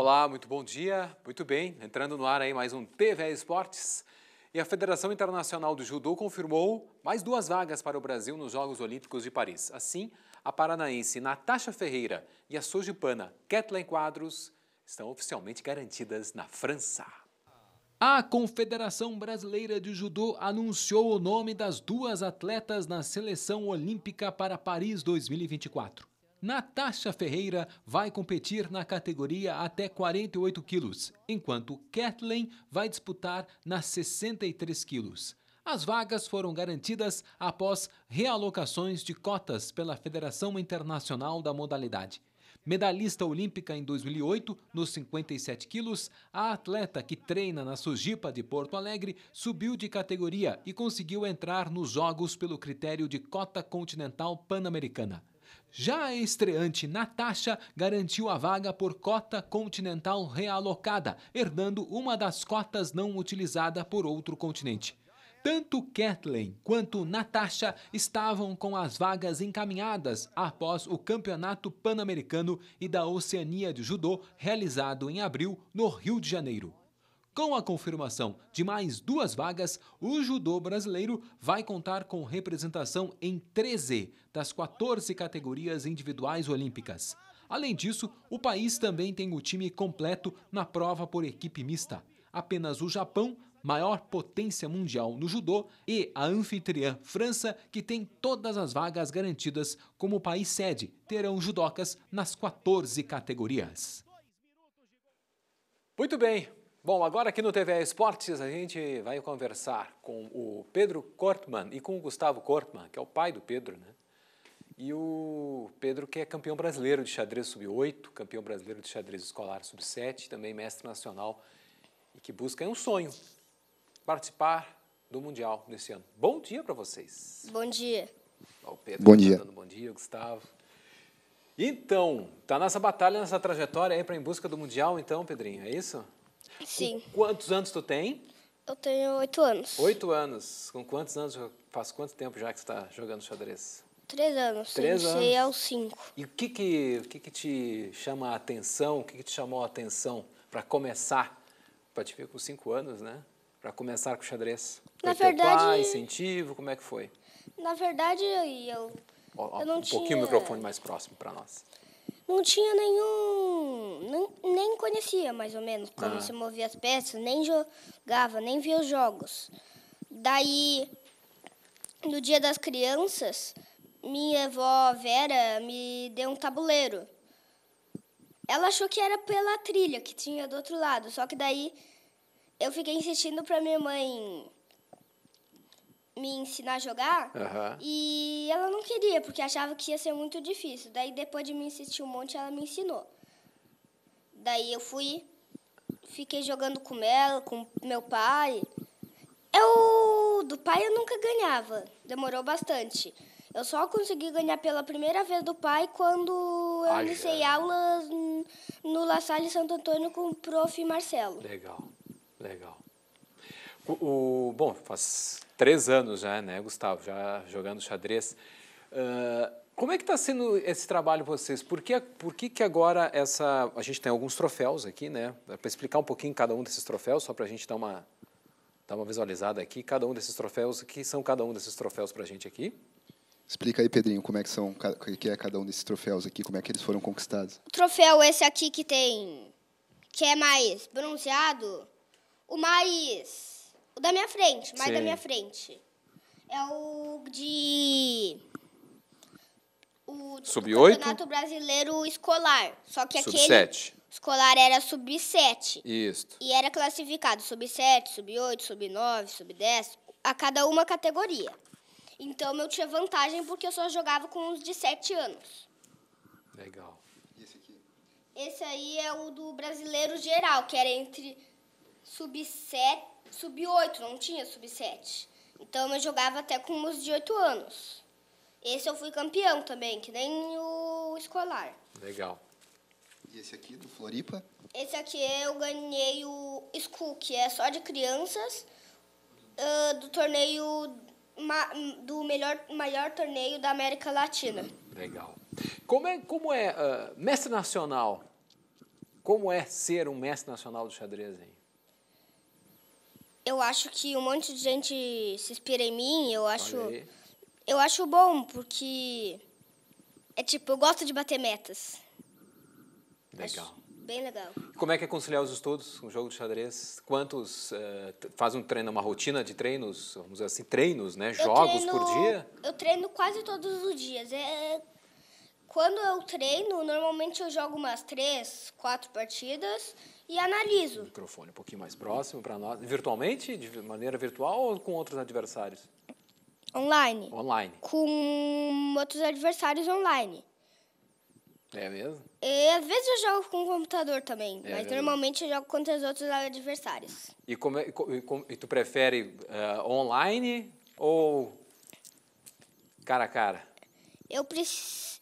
Olá, muito bom dia. Muito bem, entrando no ar aí mais um TV Esportes. E a Federação Internacional do Judô confirmou mais duas vagas para o Brasil nos Jogos Olímpicos de Paris. Assim, a paranaense Natasha Ferreira e a sujipana Kathleen Quadros estão oficialmente garantidas na França. A Confederação Brasileira de Judô anunciou o nome das duas atletas na seleção olímpica para Paris 2024. Natasha Ferreira vai competir na categoria até 48 quilos, enquanto Kathleen vai disputar nas 63 quilos. As vagas foram garantidas após realocações de cotas pela Federação Internacional da Modalidade. Medalhista olímpica em 2008, nos 57 quilos, a atleta que treina na Sujipa de Porto Alegre subiu de categoria e conseguiu entrar nos Jogos pelo critério de cota continental pan-americana. Já a estreante Natasha garantiu a vaga por cota continental realocada, herdando uma das cotas não utilizada por outro continente. Tanto Kathleen quanto Natasha estavam com as vagas encaminhadas após o Campeonato Pan-Americano e da Oceania de Judô realizado em abril no Rio de Janeiro. Com a confirmação de mais duas vagas, o judô brasileiro vai contar com representação em 13 das 14 categorias individuais olímpicas. Além disso, o país também tem o time completo na prova por equipe mista. Apenas o Japão, maior potência mundial no judô, e a anfitriã França, que tem todas as vagas garantidas como país sede, terão judocas nas 14 categorias. Muito bem, Bom, agora aqui no TV Esportes a gente vai conversar com o Pedro Cortman e com o Gustavo Cortman, que é o pai do Pedro, né? E o Pedro, que é campeão brasileiro de xadrez sub-8, campeão brasileiro de xadrez escolar sub-7, também mestre nacional e que busca é um sonho participar do Mundial desse ano. Bom dia para vocês. Bom dia. Ó, o Pedro bom tá dia. Dando bom dia, Gustavo. Então, tá nessa batalha, nessa trajetória aí para em busca do Mundial, então, Pedrinho, é isso? Sim. Com quantos anos tu tem? Eu tenho oito anos. Oito anos. Com quantos anos, faz quanto tempo já que tu está jogando xadrez? Três anos. Três anos. Sei aos cinco. E o que que, o que que te chama a atenção, o que que te chamou a atenção para começar, para te ver com cinco anos, né? Para começar com xadrez? Na Foi verdade... Teu pai, incentivo, como é que foi? Na verdade, eu... eu, ó, ó, eu não um pouquinho o microfone mais próximo para nós não tinha nenhum. Nem, nem conhecia mais ou menos como ah. se movia as peças, nem jogava, nem via os jogos. Daí, no dia das crianças, minha avó Vera me deu um tabuleiro. Ela achou que era pela trilha que tinha do outro lado, só que daí eu fiquei insistindo para minha mãe me ensinar a jogar. Uhum. E ela não queria, porque achava que ia ser muito difícil. Daí, depois de me insistir um monte, ela me ensinou. Daí, eu fui, fiquei jogando com ela, com meu pai. Eu, do pai, eu nunca ganhava. Demorou bastante. Eu só consegui ganhar pela primeira vez do pai quando eu Ai, iniciei é. aulas no La Salle Santo Antônio com o prof. Marcelo. Legal, legal. O, o, bom, faz três anos já, né, Gustavo, já jogando xadrez. Uh, como é que está sendo esse trabalho para vocês? Por que, por que, que agora essa... A gente tem alguns troféus aqui, né? Para explicar um pouquinho cada um desses troféus, só para a gente dar uma, dar uma visualizada aqui. Cada um desses troféus, que são cada um desses troféus para a gente aqui? Explica aí, Pedrinho, como é que, são, que é cada um desses troféus aqui, como é que eles foram conquistados. O troféu esse aqui que tem... Que é mais bronzeado, o mais o da minha frente, mais da minha frente. É o de. O sub-8? Campeonato Brasileiro Escolar. Só que aquele. Sub-7. Escolar era sub-7. Isso. E era classificado sub-7, sub-8, sub-9, sub-10, a cada uma categoria. Então eu tinha vantagem porque eu só jogava com os de 7 anos. Legal. E esse aqui? Esse aí é o do brasileiro geral, que era entre sub-7 sub-8, não tinha sub-7. Então eu jogava até com os de 8 anos. Esse eu fui campeão também, que nem o escolar. Legal. E esse aqui do Floripa? Esse aqui eu ganhei o School, que é só de crianças, uh, do torneio do melhor, maior torneio da América Latina. Legal. Como é, como é uh, mestre nacional? Como é ser um mestre nacional do xadrez, hein? eu acho que um monte de gente se inspira em mim. Eu acho, eu acho bom, porque é tipo, eu gosto de bater metas. Legal. Acho bem legal. Como é que é conciliar os estudos com um o jogo de xadrez? Quantos uh, faz um treino, uma rotina de treinos, vamos dizer assim, treinos, né? Jogos treino, por dia? Eu treino quase todos os dias. É, quando eu treino, normalmente eu jogo umas três, quatro partidas e analiso. O microfone um pouquinho mais próximo para nós. Virtualmente? De maneira virtual ou com outros adversários? Online. Online. Com outros adversários online. É mesmo? E às vezes eu jogo com o computador também, é mas mesmo? normalmente eu jogo contra os outros adversários. E, como, é, e, como, e tu prefere uh, online ou cara a cara? Eu, pre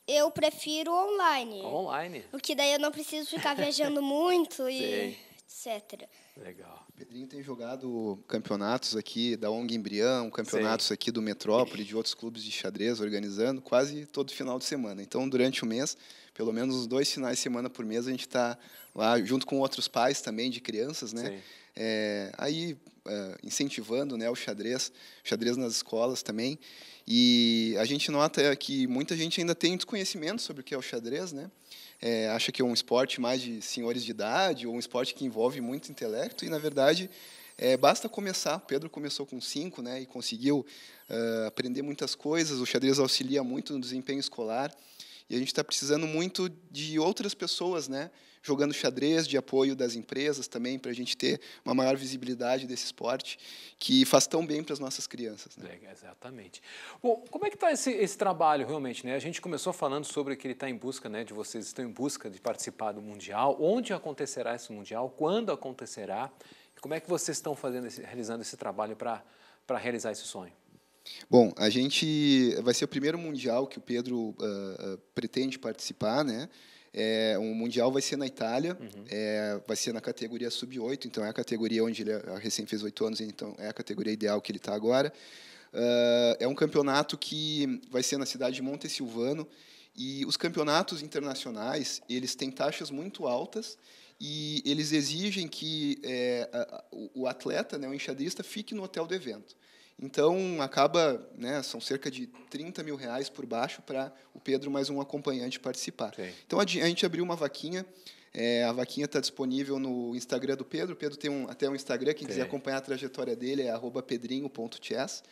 eu prefiro online. Online. Porque daí eu não preciso ficar viajando muito e Sim. etc. Legal. Pedrinho tem jogado campeonatos aqui da ONG Embrião, campeonatos aqui do Metrópole, de outros clubes de xadrez, organizando quase todo final de semana. Então, durante o mês, pelo menos os dois finais de semana por mês, a gente está lá junto com outros pais também de crianças, né? É, aí é, incentivando né, o xadrez, xadrez nas escolas também. E a gente nota que muita gente ainda tem desconhecimento sobre o que é o xadrez, né? é, acha que é um esporte mais de senhores de idade ou um esporte que envolve muito intelecto e na verdade é, basta começar. Pedro começou com cinco, né, e conseguiu uh, aprender muitas coisas. O xadrez auxilia muito no desempenho escolar. E a gente está precisando muito de outras pessoas, né? Jogando xadrez, de apoio das empresas também, para a gente ter uma maior visibilidade desse esporte, que faz tão bem para as nossas crianças. Né? É, exatamente. Bom, como é que está esse, esse trabalho realmente? Né? A gente começou falando sobre que ele está em busca, né? De vocês estão em busca de participar do Mundial. Onde acontecerá esse Mundial? Quando acontecerá? Como é que vocês estão fazendo esse, realizando esse trabalho para realizar esse sonho? Bom, a gente vai ser o primeiro mundial que o Pedro uh, uh, pretende participar, né? É, um mundial vai ser na Itália, uhum. é, vai ser na categoria sub-8, então é a categoria onde ele é, recém fez oito anos, então é a categoria ideal que ele está agora. Uh, é um campeonato que vai ser na cidade de Montesilvano e os campeonatos internacionais eles têm taxas muito altas e eles exigem que é, a, o atleta, né, o enxadrista, fique no hotel do evento. Então, acaba, né, são cerca de 30 mil reais por baixo para o Pedro mais um acompanhante participar. Sim. Então, a, gente abriu uma vaquinha, é, a vaquinha está disponível no Instagram do Pedro, o Pedro tem um, até um Instagram, quem Sim. quiser acompanhar a trajetória dele é pedrinho.chess,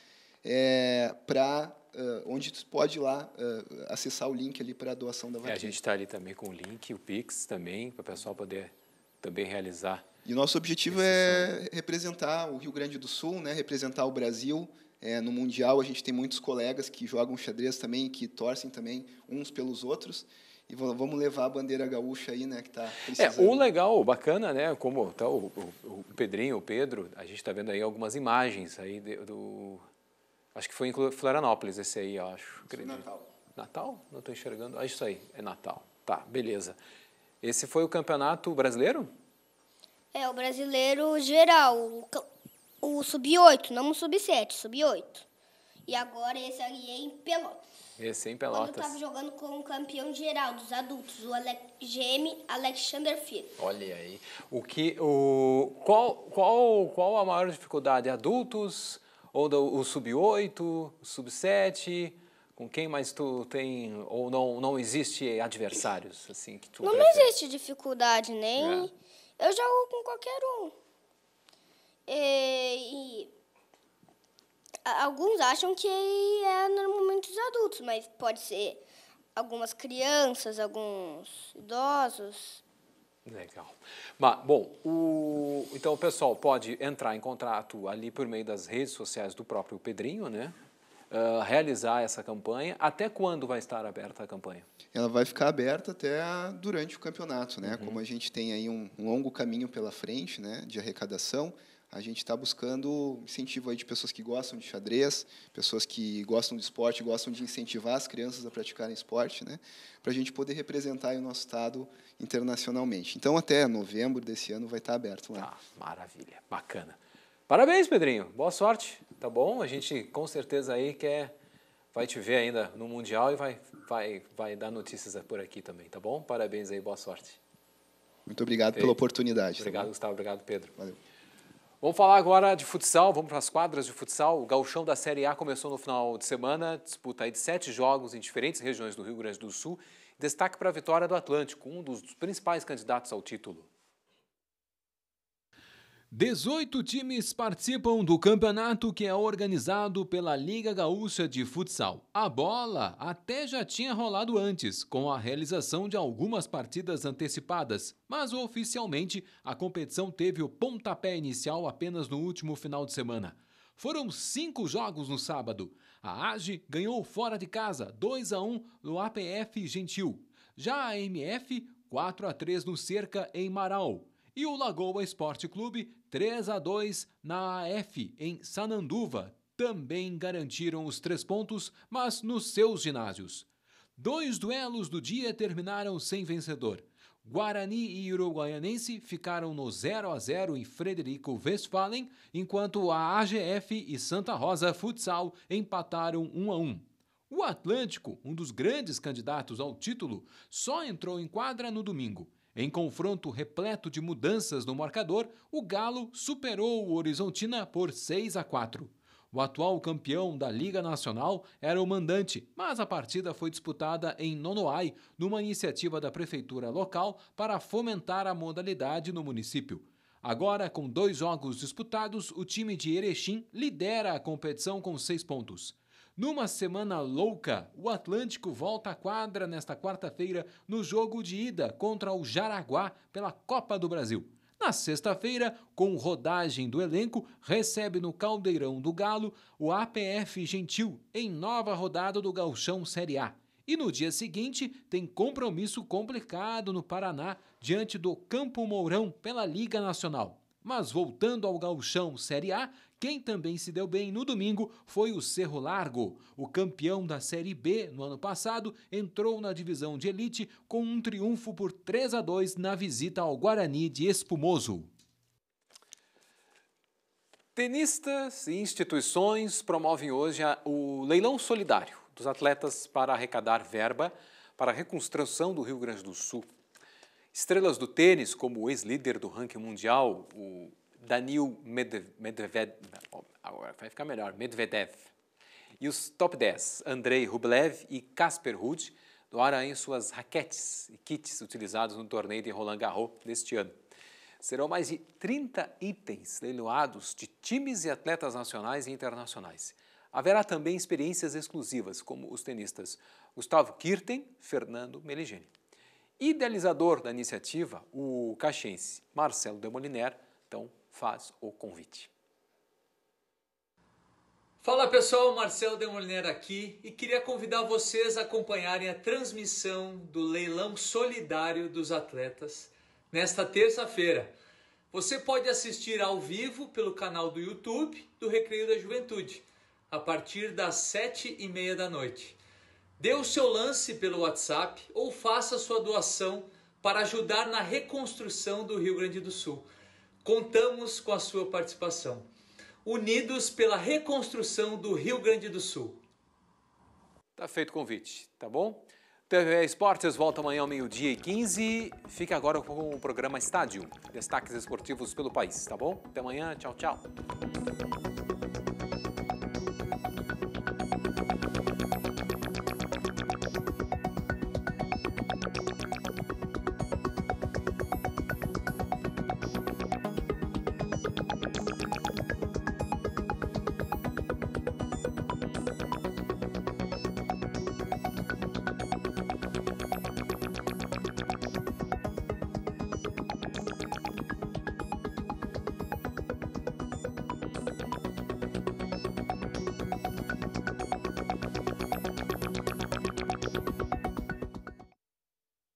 é, eh, para uh, ah, onde tu pode ir lá uh, acessar o link ali para a doação da vaquinha. É, a gente está ali também com o link, o Pix também, para o pessoal poder também realizar e o nosso objetivo é representar o Rio Grande do Sul, né? representar o Brasil. É, no Mundial, a gente tem muitos colegas que jogam xadrez também, que torcem também uns pelos outros. E vamos levar a bandeira gaúcha aí, né, que está É, o legal, o bacana, né, como está o, o, o Pedrinho, o Pedro, a gente está vendo aí algumas imagens aí do... Acho que foi em Florianópolis esse aí, eu acho. É acredito. Natal. Natal? Não estou enxergando. Ah, isso aí, é Natal. Tá, beleza. Esse foi o Campeonato Brasileiro? É, o brasileiro geral, o, o sub-8, não o sub-7, sub-8. E agora esse ali é em Pelotas. Esse é em Pelotas. Quando eu tava jogando com o campeão geral dos adultos, o Ale GM Alexander Filho. Olha aí. O que, o, qual, qual, qual a maior dificuldade? Adultos ou do, o sub-8, sub-7? Com quem mais tu tem ou não, não existe adversários assim que tu Não, prefere? existe dificuldade nem é. Eu jogo com qualquer um. E, e alguns acham que é normalmente os adultos, mas pode ser algumas crianças, alguns idosos. Legal. Mas, bom, o, então o pessoal pode entrar em contato ali por meio das redes sociais do próprio Pedrinho, né? Eh, realizar essa campanha. Até quando vai estar aberta a campanha? Ela vai ficar aberta até a, durante o campeonato, né? Uhum. Como a gente tem aí um, um longo caminho pela frente, né, de arrecadação, a gente está buscando incentivo aí de pessoas que gostam de xadrez, pessoas que gostam de esporte, gostam de incentivar as crianças a praticarem esporte, né? para a gente poder representar o nosso estado internacionalmente. Então, até novembro desse ano vai estar tá aberto lá. Tá, maravilha, bacana. Parabéns, Pedrinho. Boa sorte, tá bom? A gente com certeza aí quer vai te ver ainda no mundial e vai vai vai dar notícias por aqui também, tá bom? Parabéns aí, boa sorte. Muito obrigado Feito. pela oportunidade. Tá obrigado, tá Gustavo. Obrigado, Pedro. Valeu. Vamos falar agora de futsal, vamos para as quadras de futsal. O gauchão da Série A começou no final de semana, disputa de sete jogos em diferentes regiões do Rio Grande do Sul. Destaque para a vitória do Atlântico, um dos principais candidatos ao título. 18 times participam do campeonato que é organizado pela Liga Gaúcha de Futsal. A bola até já tinha rolado antes, com a realização de algumas partidas antecipadas, mas oficialmente a competição teve o pontapé inicial apenas no último final de semana. Foram cinco jogos no sábado. A AGE ganhou fora de casa 2 a 1 no APF Gentil. Já a MF 4 a 3 no Cerca em Marau. E o Lagoa Esporte Clube 3 a 2 na AF em Sananduva também garantiram os três pontos, mas nos seus ginásios. Dois duelos do dia terminaram sem vencedor. Guarani e Uruguaianense ficaram no 0 a 0 em Frederico Westphalen, enquanto a AGF e Santa Rosa Futsal empataram 1 a 1. O Atlântico, um dos grandes candidatos ao título, só entrou em quadra no domingo em confronto repleto de mudanças no marcador, o Galo superou o Horizontina por 6 a 4. O atual campeão da Liga Nacional era o mandante, mas a partida foi disputada em Nonoai, numa iniciativa da prefeitura local para fomentar a modalidade no município. Agora, com dois jogos disputados, o time de Erechim lidera a competição com seis pontos. Numa semana louca, o Atlântico volta à quadra nesta quarta-feira no jogo de ida contra o Jaraguá pela Copa do Brasil. Na sexta-feira, com rodagem do elenco, recebe no Caldeirão do Galo o APF Gentil em nova rodada do Galchão Série A. E no dia seguinte, tem compromisso complicado no Paraná diante do Campo Mourão pela Liga Nacional. Mas voltando ao Galchão Série A, quem também se deu bem no domingo foi o Cerro Largo. O campeão da Série B no ano passado entrou na divisão de elite com um triunfo por 3 a 2 na visita ao Guarani de Espumoso. Tenistas e instituições promovem hoje o leilão solidário dos atletas para arrecadar verba para a reconstrução do Rio Grande do Sul. Estrelas do tênis, como o ex-líder do ranking mundial, o Danil Medvedev, agora vai ficar melhor, Medvedev. E os top 10, Andrei Rublev e Kasper Ruud, doaram suas raquetes e kits utilizados no torneio de Roland Garros deste ano. Serão mais de 30 itens leiloados de times e atletas nacionais e internacionais. Haverá também experiências exclusivas, como os tenistas Gustavo Kirten, Fernando Meligeni. Idealizador da iniciativa, o caxense Marcelo Demoliner, então faz o convite. Fala pessoal, Marcelo Demoliner aqui e queria convidar vocês a acompanharem a transmissão do leilão solidário dos atletas nesta terça-feira. Você pode assistir ao vivo pelo canal do YouTube do Recreio da Juventude, a partir das sete e meia da noite. Dê o seu lance pelo WhatsApp ou faça sua doação para ajudar na reconstrução do Rio Grande do Sul. Contamos com a sua participação. Unidos pela reconstrução do Rio Grande do Sul. Tá feito o convite, tá bom? TV Esportes volta amanhã ao meio-dia e 15. Fica agora com o programa Estádio. Destaques esportivos pelo país, tá bom? Até amanhã, tchau, tchau. Thank you.